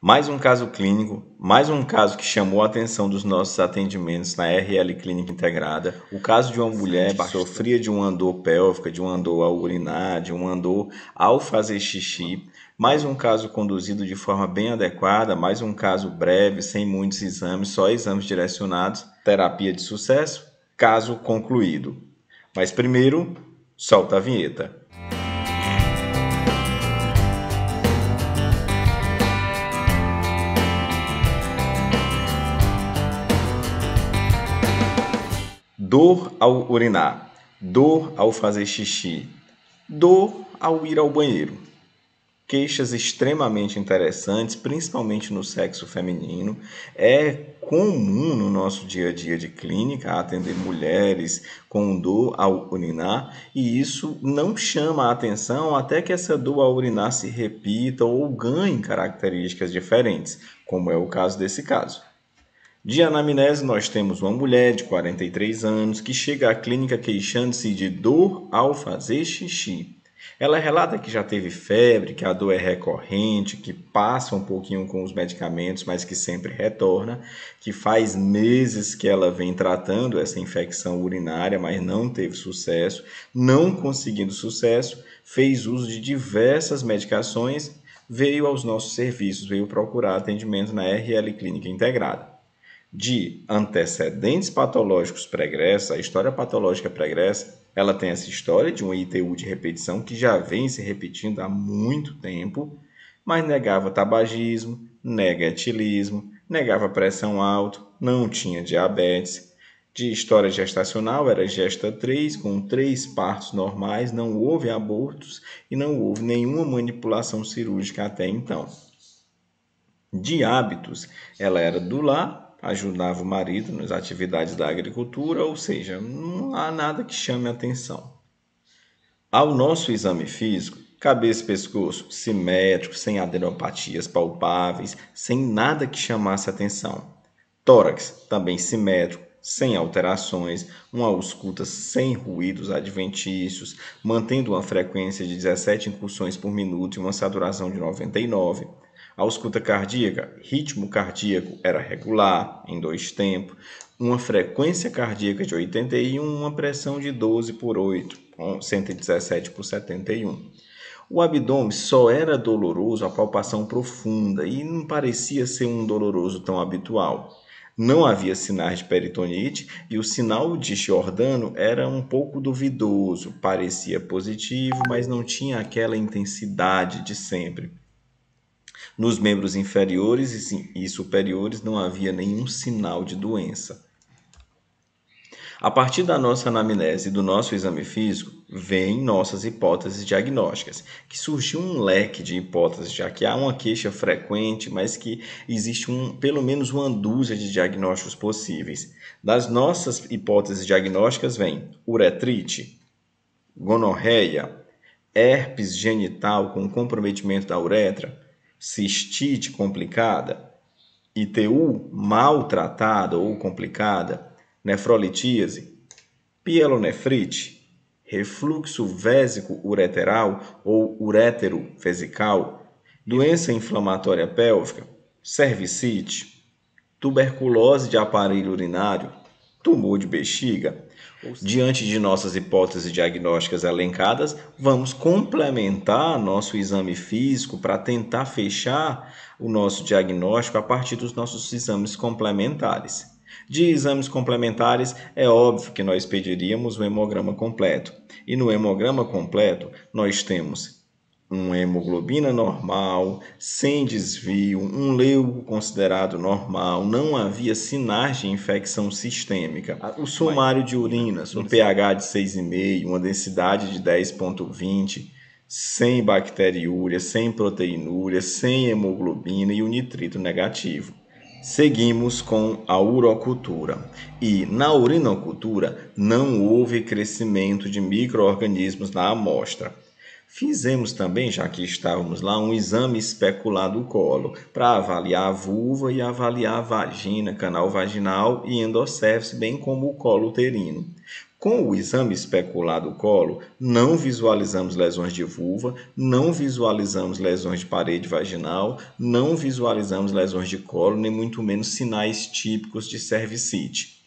Mais um caso clínico, mais um caso que chamou a atenção dos nossos atendimentos na RL Clínica Integrada. O caso de uma mulher que sofria de uma dor pélvica, de uma dor ao urinar, de uma dor ao fazer xixi. Mais um caso conduzido de forma bem adequada, mais um caso breve, sem muitos exames, só exames direcionados, terapia de sucesso, caso concluído. Mas primeiro, solta a vinheta. dor ao urinar, dor ao fazer xixi, dor ao ir ao banheiro. Queixas extremamente interessantes, principalmente no sexo feminino. É comum no nosso dia a dia de clínica atender mulheres com dor ao urinar e isso não chama a atenção até que essa dor ao urinar se repita ou ganhe características diferentes, como é o caso desse caso. De anamnese, nós temos uma mulher de 43 anos que chega à clínica queixando-se de dor ao fazer xixi. Ela relata que já teve febre, que a dor é recorrente, que passa um pouquinho com os medicamentos, mas que sempre retorna, que faz meses que ela vem tratando essa infecção urinária, mas não teve sucesso, não conseguindo sucesso, fez uso de diversas medicações, veio aos nossos serviços, veio procurar atendimento na RL Clínica Integrada de antecedentes patológicos pregressa, a história patológica pregressa, ela tem essa história de um ITU de repetição que já vem se repetindo há muito tempo, mas negava tabagismo, nega etilismo, negava pressão alta, não tinha diabetes. De história gestacional, era gesta 3, com três partos normais, não houve abortos e não houve nenhuma manipulação cirúrgica até então. De hábitos, ela era do lar ajudava o marido nas atividades da agricultura, ou seja, não há nada que chame atenção. Ao nosso exame físico, cabeça e pescoço simétrico, sem adenopatias palpáveis, sem nada que chamasse atenção. Tórax também simétrico, sem alterações, uma ausculta sem ruídos adventícios, mantendo uma frequência de 17 incursões por minuto e uma saturação de 99 a ausculta cardíaca, ritmo cardíaco era regular, em dois tempos, uma frequência cardíaca de 81, uma pressão de 12 por 8, 117 por 71. O abdômen só era doloroso a palpação profunda e não parecia ser um doloroso tão habitual. Não havia sinais de peritonite e o sinal de Giordano era um pouco duvidoso, parecia positivo, mas não tinha aquela intensidade de sempre. Nos membros inferiores e superiores não havia nenhum sinal de doença. A partir da nossa anamnese e do nosso exame físico, vêm nossas hipóteses diagnósticas, que surgiu um leque de hipóteses, já que há uma queixa frequente, mas que existe um, pelo menos uma dúzia de diagnósticos possíveis. Das nossas hipóteses diagnósticas vem uretrite, gonorreia, herpes genital com comprometimento da uretra, cistite complicada, ITU maltratada ou complicada, nefrolitíase, pielonefrite, refluxo vésico ureteral ou urétero vesical, doença inflamatória pélvica, cervicite, tuberculose de aparelho urinário, tumor de bexiga, Diante de nossas hipóteses diagnósticas elencadas, vamos complementar nosso exame físico para tentar fechar o nosso diagnóstico a partir dos nossos exames complementares. De exames complementares, é óbvio que nós pediríamos o hemograma completo. E no hemograma completo, nós temos uma hemoglobina normal, sem desvio, um leuco considerado normal, não havia sinais de infecção sistêmica. Ah, o sumário de urinas, um pH de 6,5, uma densidade de 10,20, sem bacteriúria, sem proteinúria, sem hemoglobina e o nitrito negativo. Seguimos com a urocultura. E na urinocultura não houve crescimento de micro-organismos na amostra. Fizemos também, já que estávamos lá, um exame especular do colo para avaliar a vulva e avaliar a vagina, canal vaginal e endocéfise, bem como o colo uterino. Com o exame especular do colo, não visualizamos lesões de vulva, não visualizamos lesões de parede vaginal, não visualizamos lesões de colo, nem muito menos sinais típicos de cervicite.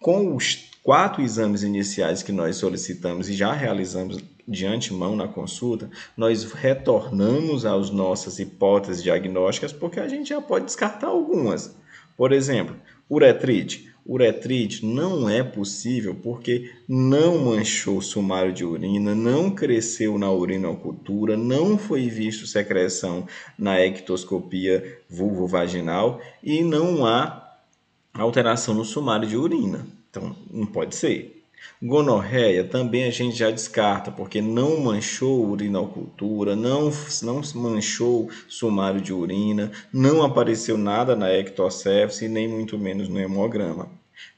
Com os quatro exames iniciais que nós solicitamos e já realizamos de antemão na consulta, nós retornamos às nossas hipóteses diagnósticas porque a gente já pode descartar algumas. Por exemplo, uretrite. Uretrite não é possível porque não manchou o sumário de urina, não cresceu na urinocultura, não foi visto secreção na ectoscopia vulvo vaginal e não há alteração no sumário de urina. Então, não pode ser. Gonorreia também a gente já descarta, porque não manchou urinocultura, não, não manchou sumário de urina, não apareceu nada na ectocefse, nem muito menos no hemograma.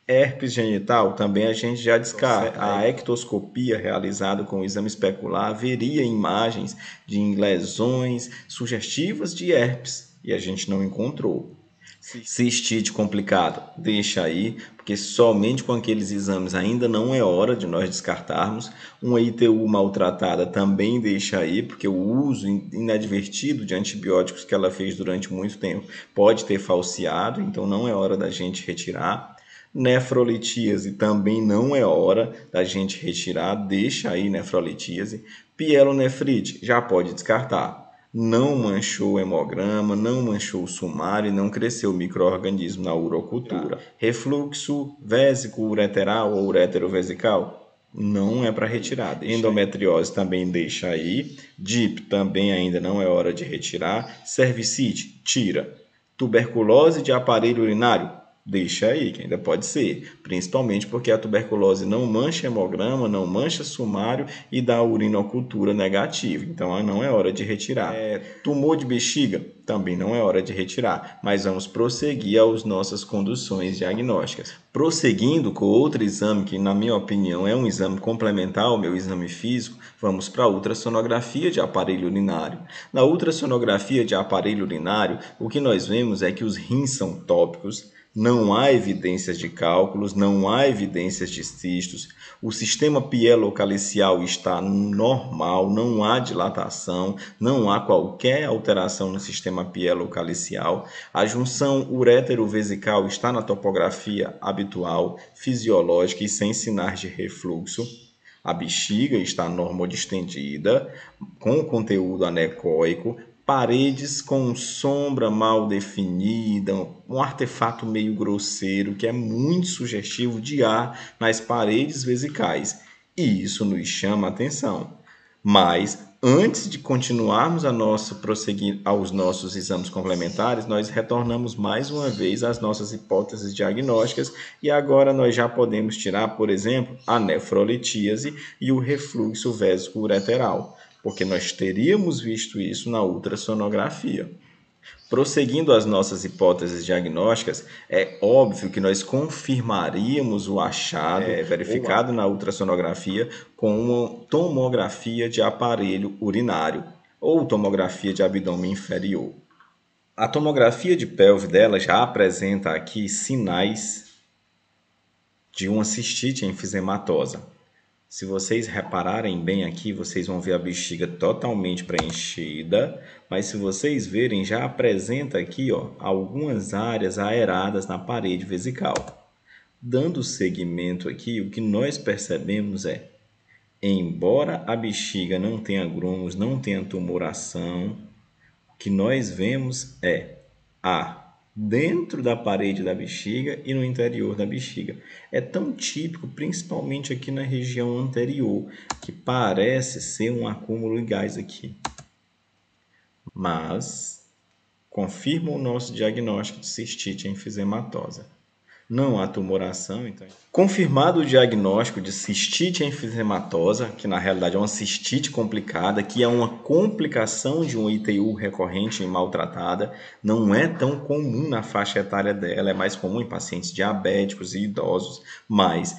Herpes genital também a gente já descarta. Né? A ectoscopia realizada com o exame especular veria imagens de lesões sugestivas de herpes e a gente não encontrou cistite complicado, deixa aí, porque somente com aqueles exames ainda não é hora de nós descartarmos. Uma ITU maltratada também deixa aí, porque o uso inadvertido de antibióticos que ela fez durante muito tempo pode ter falseado, então não é hora da gente retirar. Nefrolitíase também não é hora da gente retirar, deixa aí nefrolitíase. Pielonefrite já pode descartar não manchou o hemograma, não manchou o sumário e não cresceu o microorganismo na urocultura. Refluxo vésico ureteral ou ureterovesical não é para retirada. Endometriose também deixa aí. DIP também ainda não é hora de retirar. Cervicite, tira. Tuberculose de aparelho urinário, Deixa aí, que ainda pode ser, principalmente porque a tuberculose não mancha hemograma, não mancha sumário e dá urinocultura negativa, então ah, não é hora de retirar. É, tumor de bexiga também não é hora de retirar, mas vamos prosseguir às nossas conduções diagnósticas. Prosseguindo com outro exame, que na minha opinião é um exame complementar ao meu exame físico, vamos para a ultrassonografia de aparelho urinário. Na ultrassonografia de aparelho urinário, o que nós vemos é que os rins são tópicos não há evidências de cálculos, não há evidências de cistos. O sistema pielocalicial está normal, não há dilatação, não há qualquer alteração no sistema pielocalicial. A junção urétero-vesical está na topografia habitual, fisiológica e sem sinais de refluxo. A bexiga está normodistendida, com conteúdo anecoico, paredes com sombra mal definida, um artefato meio grosseiro que é muito sugestivo de ar nas paredes vesicais. E isso nos chama a atenção. Mas antes de continuarmos a nosso prosseguir aos nossos exames complementares, nós retornamos mais uma vez às nossas hipóteses diagnósticas e agora nós já podemos tirar, por exemplo, a nefrolitíase e o refluxo vesico ureteral porque nós teríamos visto isso na ultrassonografia. Prosseguindo as nossas hipóteses diagnósticas, é óbvio que nós confirmaríamos o achado é, verificado na ultrassonografia com uma tomografia de aparelho urinário ou tomografia de abdômen inferior. A tomografia de pelve dela já apresenta aqui sinais de uma cistite enfisematosa. Se vocês repararem bem aqui, vocês vão ver a bexiga totalmente preenchida, mas se vocês verem, já apresenta aqui ó, algumas áreas aeradas na parede vesical. Dando segmento aqui, o que nós percebemos é, embora a bexiga não tenha grumos, não tenha tumoração, o que nós vemos é a dentro da parede da bexiga e no interior da bexiga. É tão típico, principalmente aqui na região anterior, que parece ser um acúmulo de gás aqui. Mas confirma o nosso diagnóstico de cistite enfisematosa não há tumoração. Então. Confirmado o diagnóstico de cistite enfisematosa, que na realidade é uma cistite complicada, que é uma complicação de um ITU recorrente e maltratada, não é tão comum na faixa etária dela, é mais comum em pacientes diabéticos e idosos, mas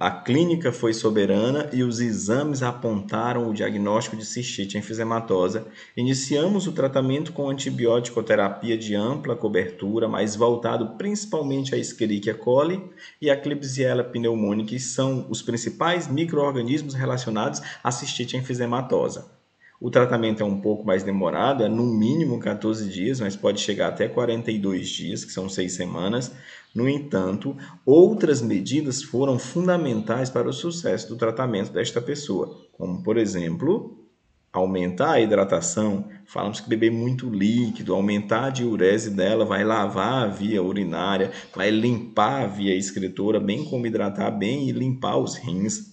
a clínica foi soberana e os exames apontaram o diagnóstico de cistite enfisematosa. Iniciamos o tratamento com antibiótico-terapia de ampla cobertura, mas voltado principalmente à Escherichia coli e à Klebsiella pneumoniae, que são os principais microorganismos relacionados à cistite enfisematosa. O tratamento é um pouco mais demorado, é no mínimo 14 dias, mas pode chegar até 42 dias, que são seis semanas. No entanto, outras medidas foram fundamentais para o sucesso do tratamento desta pessoa, como, por exemplo, aumentar a hidratação. Falamos que beber muito líquido, aumentar a diurese dela, vai lavar a via urinária, vai limpar a via excretora, bem como hidratar bem e limpar os rins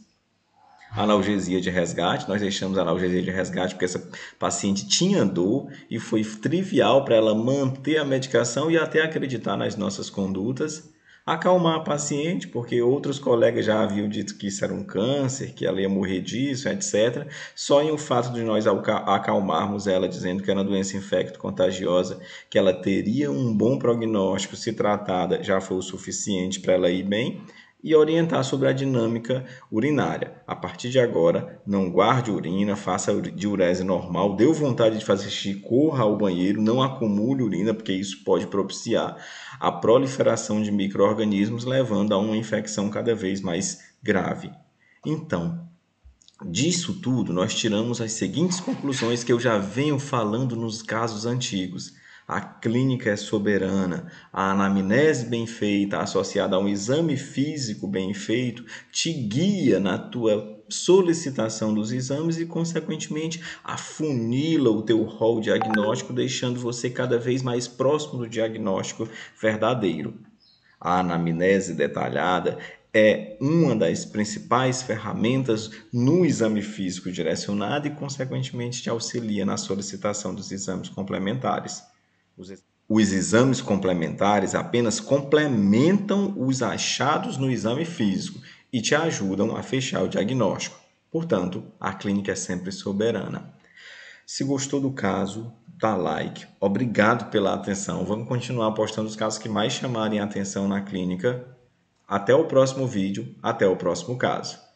analgesia de resgate. Nós deixamos analgesia de resgate porque essa paciente tinha dor e foi trivial para ela manter a medicação e até acreditar nas nossas condutas. Acalmar a paciente, porque outros colegas já haviam dito que isso era um câncer, que ela ia morrer disso, etc. Só em o fato de nós acalmarmos ela, dizendo que era uma doença infecto-contagiosa, que ela teria um bom prognóstico se tratada, já foi o suficiente para ela ir bem e orientar sobre a dinâmica urinária. A partir de agora, não guarde urina, faça diurese normal, deu vontade de fazer xixi, corra ao banheiro, não acumule urina, porque isso pode propiciar a proliferação de micro-organismos, levando a uma infecção cada vez mais grave. Então, disso tudo, nós tiramos as seguintes conclusões que eu já venho falando nos casos antigos a clínica é soberana, a anamnese bem feita, associada a um exame físico bem feito, te guia na tua solicitação dos exames e, consequentemente, afunila o teu rol diagnóstico, deixando você cada vez mais próximo do diagnóstico verdadeiro. A anamnese detalhada é uma das principais ferramentas no exame físico direcionado e, consequentemente, te auxilia na solicitação dos exames complementares. Os, os exames complementares apenas complementam os achados no exame físico e te ajudam a fechar o diagnóstico. Portanto, a clínica é sempre soberana. Se gostou do caso, dá like. Obrigado pela atenção. Vamos continuar postando os casos que mais chamarem a atenção na clínica. Até o próximo vídeo, até o próximo caso.